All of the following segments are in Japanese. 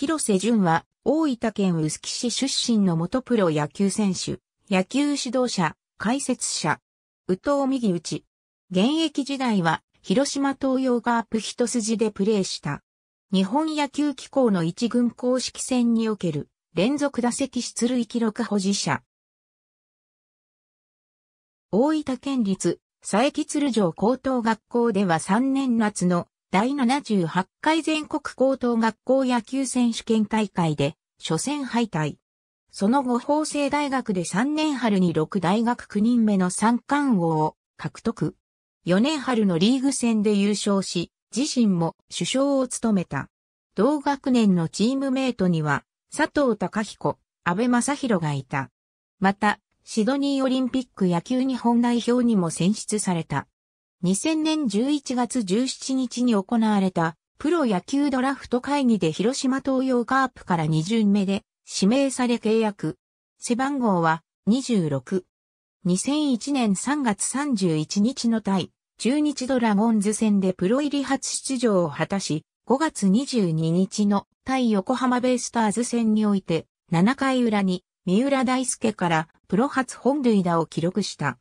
広瀬淳は、大分県臼杵市出身の元プロ野球選手、野球指導者、解説者、宇藤右内。現役時代は、広島東洋カープ一筋でプレーした。日本野球機構の一軍公式戦における連続打席出塁記録保持者。大分県立佐伯鶴城高等学校では3年夏の第78回全国高等学校野球選手権大会で初戦敗退。その後法政大学で3年春に6大学9人目の三冠王を獲得。4年春のリーグ戦で優勝し、自身も首相を務めた。同学年のチームメイトには、佐藤隆彦、安倍正宏がいた。また、シドニーオリンピック野球日本代表にも選出された。2000年11月17日に行われたプロ野球ドラフト会議で広島東洋カープから2巡目で指名され契約。背番号は26。2001年3月31日の対中日ドラゴンズ戦でプロ入り初出場を果たし、5月22日の対横浜ベイスターズ戦において7回裏に三浦大輔からプロ初本塁打を記録した。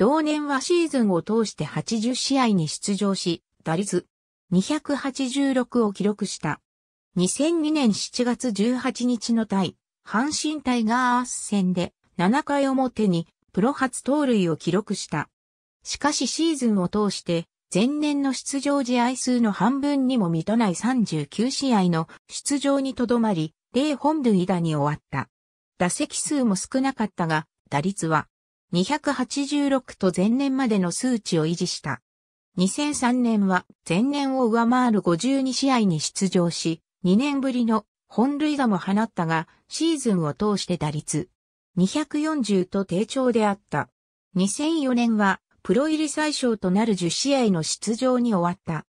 同年はシーズンを通して80試合に出場し、打率286を記録した。2002年7月18日の対、阪神タイガース戦で7回表にプロ初盗塁を記録した。しかしシーズンを通して前年の出場試合数の半分にも満たない39試合の出場にとどまり、0本塁打に終わった。打席数も少なかったが、打率は286と前年までの数値を維持した。2003年は前年を上回る52試合に出場し、2年ぶりの本塁打も放ったが、シーズンを通して打率240と低調であった。2004年はプロ入り最小となる10試合の出場に終わった。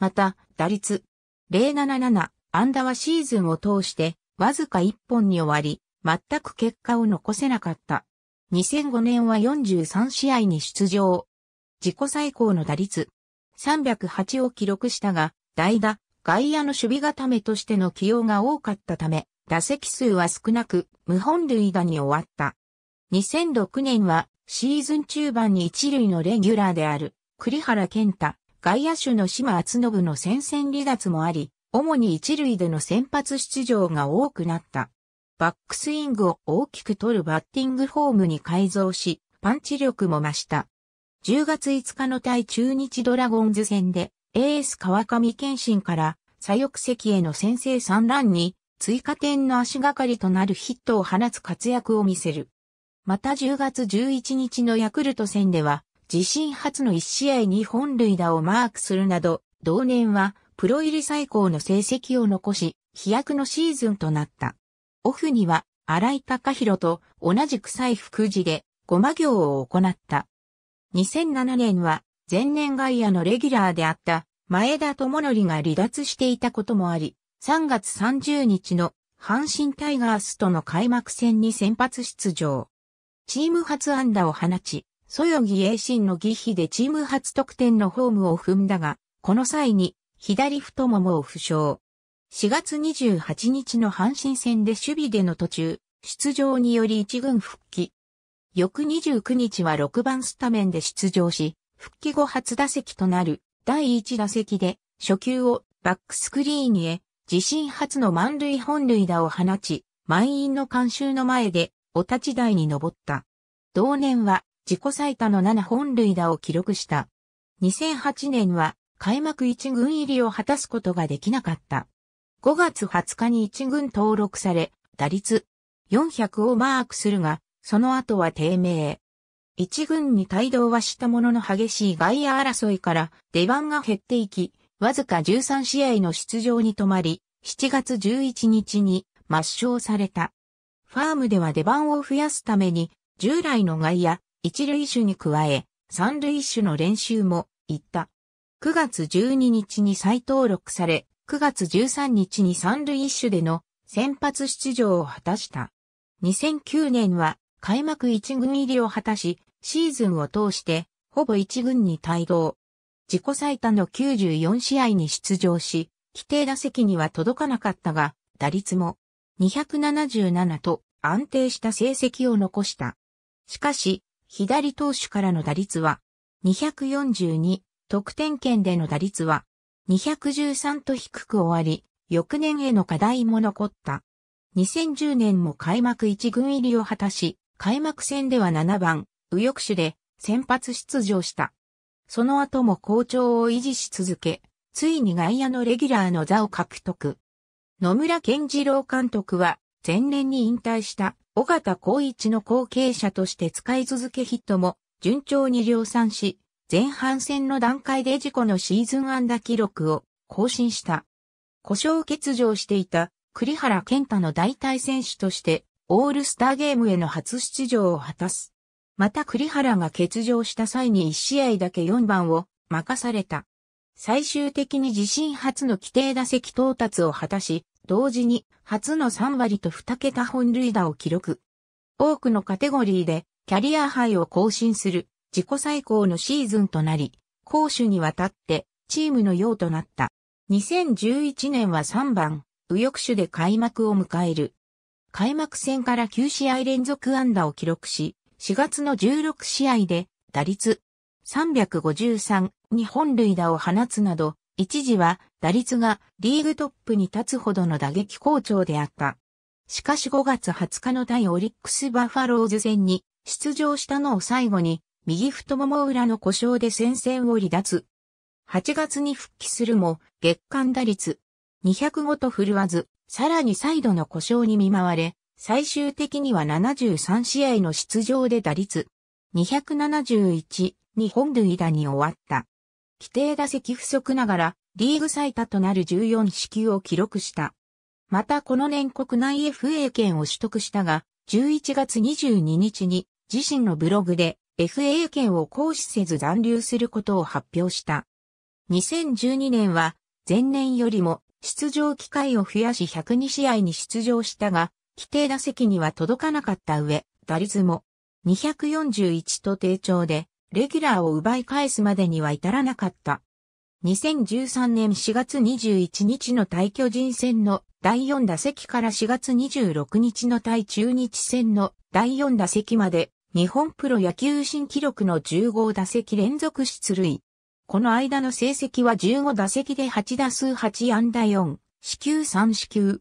また、打率077ンダはシーズンを通してわずか1本に終わり、全く結果を残せなかった。2005年は43試合に出場。自己最高の打率308を記録したが、代打、外野の守備固めとしての起用が多かったため、打席数は少なく、無本塁打に終わった。2006年は、シーズン中盤に一塁のレギュラーである、栗原健太、外野手の島厚信の戦線離脱もあり、主に一塁での先発出場が多くなった。バックスイングを大きく取るバッティングフォームに改造し、パンチ力も増した。10月5日の対中日ドラゴンズ戦で、エース川上健信から左翼席への先制3ランに追加点の足がかりとなるヒットを放つ活躍を見せる。また10月11日のヤクルト戦では自身初の1試合に本塁打をマークするなど同年はプロ入り最高の成績を残し飛躍のシーズンとなった。オフには荒井隆弘と同じく西福寺でごま行を行った。2007年は前年外野のレギュラーであった前田智則が離脱していたこともあり、3月30日の阪神タイガースとの開幕戦に先発出場。チーム初安打を放ち、そよぎ栄心の儀比でチーム初得点のホームを踏んだが、この際に左太ももを負傷。4月28日の阪神戦で守備での途中、出場により一軍復帰。翌29日は6番スタメンで出場し、復帰後初打席となる第1打席で初球をバックスクリーンへ自身初の満塁本塁打を放ち、満員の監修の前でお立ち台に登った。同年は自己最多の7本塁打を記録した。2008年は開幕一軍入りを果たすことができなかった。5月20日に1軍登録され、打率400をマークするが、その後は低迷。1軍に帯同はしたものの激しい外野争いから出番が減っていき、わずか13試合の出場に止まり、7月11日に抹消された。ファームでは出番を増やすために、従来の外野、一塁手に加え、三塁手の練習も行った。9月12日に再登録され、9月13日に三塁一種での先発出場を果たした。2009年は開幕一軍入りを果たし、シーズンを通してほぼ一軍に帯同。自己最多の94試合に出場し、規定打席には届かなかったが、打率も277と安定した成績を残した。しかし、左投手からの打率は242、得点圏での打率は213と低く終わり、翌年への課題も残った。2010年も開幕1軍入りを果たし、開幕戦では7番、右翼手で先発出場した。その後も好調を維持し続け、ついに外野のレギュラーの座を獲得。野村健次郎監督は、前年に引退した尾形光一の後継者として使い続けヒットも順調に量産し、前半戦の段階で事故のシーズン安打記録を更新した。故障欠場していた栗原健太の代替選手としてオールスターゲームへの初出場を果たす。また栗原が欠場した際に1試合だけ4番を任された。最終的に自身初の規定打席到達を果たし、同時に初の3割と2桁本塁打を記録。多くのカテゴリーでキャリアハイを更新する自己最高のシーズンとなり、攻守にわたってチームのようとなった。2011年は3番、右翼手で開幕を迎える。開幕戦から9試合連続安打を記録し、4月の16試合で打率353に本塁打を放つなど、一時は打率がリーグトップに立つほどの打撃好調であった。しかし5月20日の対オリックスバファローズ戦に出場したのを最後に右太もも裏の故障で戦線を離脱。8月に復帰するも、月間打率205と振るわず、さらに再度の故障に見舞われ、最終的には73試合の出場で打率271日本塁打に終わった。規定打席不足ながら、リーグ最多となる14支球を記録した。またこの年国内 FA 権を取得したが、11月22日に自身のブログで FA 権を行使せず残留することを発表した。2012年は前年よりも出場機会を増やし102試合に出場したが、規定打席には届かなかった上、打率も241と低調で、レギュラーを奪い返すまでには至らなかった。2013年4月21日の対巨人戦の第4打席から4月26日の対中日戦の第4打席まで日本プロ野球新記録の15打席連続出塁。この間の成績は15打席で8打数8安打4、四球3四球。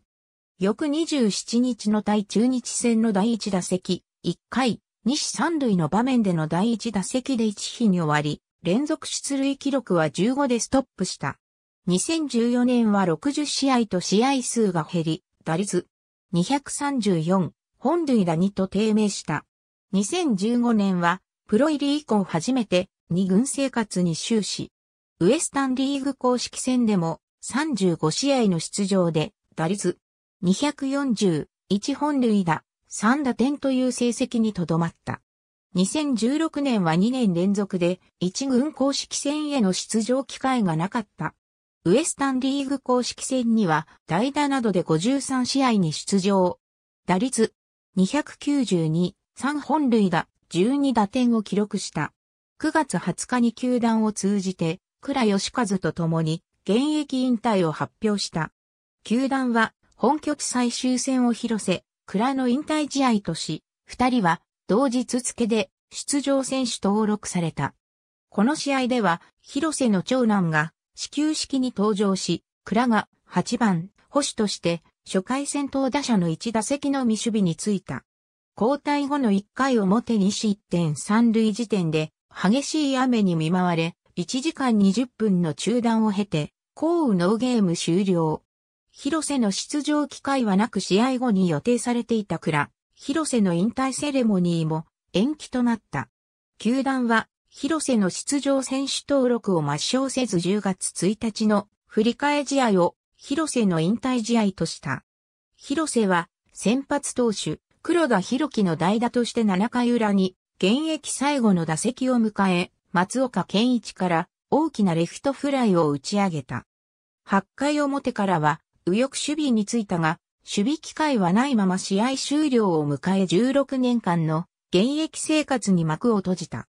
翌27日の対中日戦の第1打席、1回、西三塁の場面での第1打席で1比に終わり、連続出塁記録は15でストップした。2014年は60試合と試合数が減り、打率234、本塁打2と低迷した。2015年は、プロ入り以降初めて2軍生活に終始。ウエスタンリーグ公式戦でも35試合の出場で打率240、1本塁打、3打点という成績にとどまった。2016年は2年連続で1軍公式戦への出場機会がなかった。ウエスタンリーグ公式戦には代打などで53試合に出場。打率292、3本塁打、12打点を記録した。9月20日に球団を通じて、倉義和と共に現役引退を発表した。球団は本拠地最終戦を広瀬、倉の引退試合とし、二人は同日付で出場選手登録された。この試合では、広瀬の長男が始球式に登場し、倉が8番、保守として初回戦闘打者の1打席の未守備についた。交代後の1回表に失点3塁時点で激しい雨に見舞われ、1時間20分の中断を経て、降雨ノーゲーム終了。広瀬の出場機会はなく試合後に予定されていたら、広瀬の引退セレモニーも延期となった。球団は、広瀬の出場選手登録を抹消せず10月1日の振り替え試合を広瀬の引退試合とした。広瀬は先発投手、黒田博樹の代打として7回裏に、現役最後の打席を迎え、松岡健一から大きなレフトフライを打ち上げた。8回表からは、右翼守備についたが、守備機会はないまま試合終了を迎え16年間の現役生活に幕を閉じた。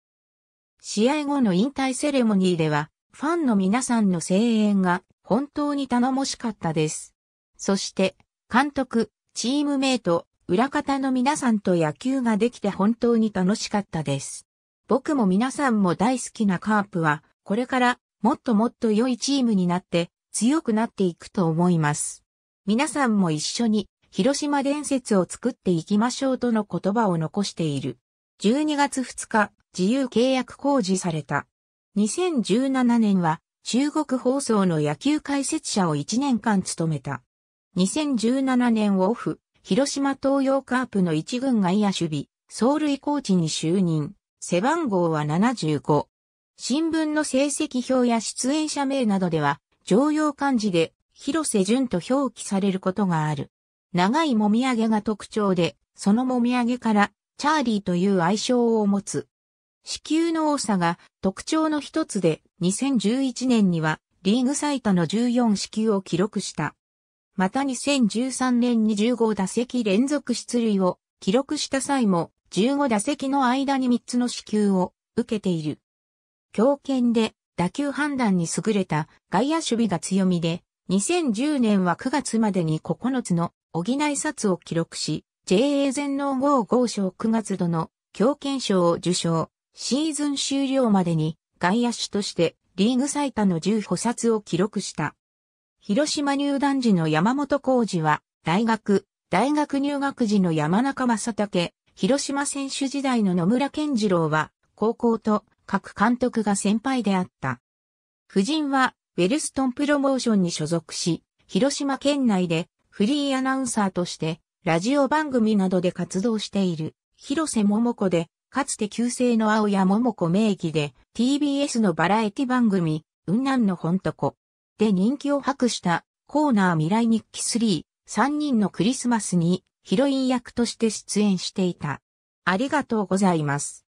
試合後の引退セレモニーでは、ファンの皆さんの声援が本当に頼もしかったです。そして、監督、チームメイト、裏方の皆さんと野球ができて本当に楽しかったです。僕も皆さんも大好きなカープは、これからもっともっと良いチームになって強くなっていくと思います。皆さんも一緒に広島伝説を作っていきましょうとの言葉を残している。12月2日、自由契約公示された。2017年は中国放送の野球解説者を1年間務めた。2017年オフ、広島東洋カープの一軍外野守備、走塁コーチに就任。背番号は75。新聞の成績表や出演者名などでは、常用漢字で、広瀬淳と表記されることがある。長いもみあげが特徴で、そのもみあげから、チャーリーという愛称を持つ。子宮の多さが特徴の一つで、2011年には、リーグ最多の14子宮を記録した。また2013年に15打席連続出塁を記録した際も15打席の間に3つの支給を受けている。強肩で打球判断に優れた外野守備が強みで、2010年は9月までに9つの補い札を記録し、JA 全農号5賞9月度の強肩賞を受賞、シーズン終了までに外野手としてリーグ最多の10補札を記録した。広島入団時の山本浩二は、大学、大学入学時の山中正武、広島選手時代の野村健次郎は、高校と各監督が先輩であった。夫人は、ウェルストンプロモーションに所属し、広島県内でフリーアナウンサーとして、ラジオ番組などで活動している、広瀬桃子で、かつて旧姓の青谷桃子名義で、TBS のバラエティ番組、雲南のほんとこ、で人気を博したコーナー未来日記3、3人のクリスマスにヒロイン役として出演していた。ありがとうございます。